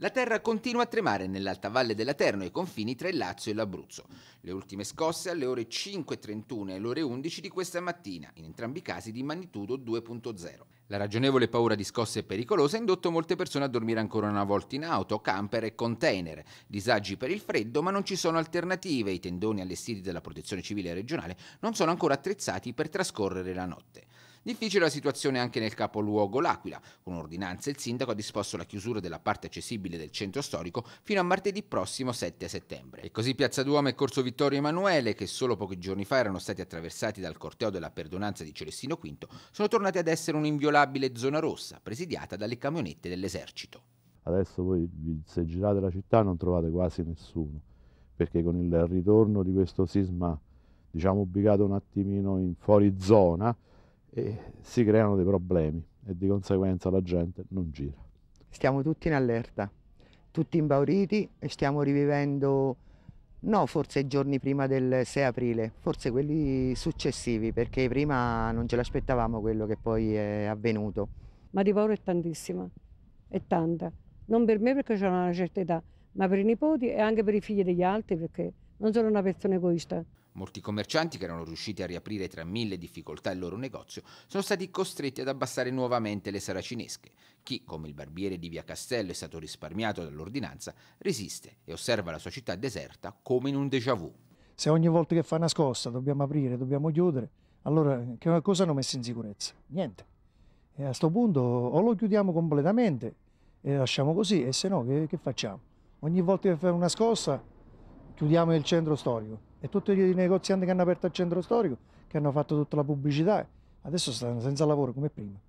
La terra continua a tremare nell'alta valle della Terno ai confini tra il Lazio e l'Abruzzo. Le ultime scosse alle ore 5.31 e alle ore 11 di questa mattina, in entrambi i casi di magnitudo 2.0. La ragionevole paura di scosse pericolose ha indotto molte persone a dormire ancora una volta in auto, camper e container. Disagi per il freddo, ma non ci sono alternative. I tendoni allestiti dalla Protezione Civile regionale non sono ancora attrezzati per trascorrere la notte. Difficile la situazione anche nel capoluogo L'Aquila. Con ordinanza il sindaco ha disposto la chiusura della parte accessibile del centro storico fino a martedì prossimo 7 settembre. E così Piazza Duomo e Corso Vittorio Emanuele, che solo pochi giorni fa erano stati attraversati dal corteo della perdonanza di Celestino V, sono tornati ad essere un'inviolabile zona rossa, presidiata dalle camionette dell'esercito. Adesso voi se girate la città non trovate quasi nessuno, perché con il ritorno di questo sisma diciamo ubicato un attimino in fuori zona, e si creano dei problemi e di conseguenza la gente non gira. Stiamo tutti in allerta, tutti imbauriti e stiamo rivivendo, no forse i giorni prima del 6 aprile, forse quelli successivi perché prima non ce l'aspettavamo quello che poi è avvenuto. Ma di paura è tantissima, è tanta, non per me perché ho una certa età, ma per i nipoti e anche per i figli degli altri perché non sono una persona egoista. Molti commercianti che erano riusciti a riaprire tra mille difficoltà il loro negozio sono stati costretti ad abbassare nuovamente le saracinesche. Chi, come il barbiere di Via Castello, è stato risparmiato dall'ordinanza, resiste e osserva la sua città deserta come in un déjà vu. Se ogni volta che fa una scossa dobbiamo aprire, dobbiamo chiudere, allora che cosa hanno messo in sicurezza? Niente. E a questo punto o lo chiudiamo completamente e lasciamo così, e se no che, che facciamo? Ogni volta che fa una scossa chiudiamo il centro storico e tutti i negozianti che hanno aperto al centro storico, che hanno fatto tutta la pubblicità, eh. adesso stanno senza lavoro come prima.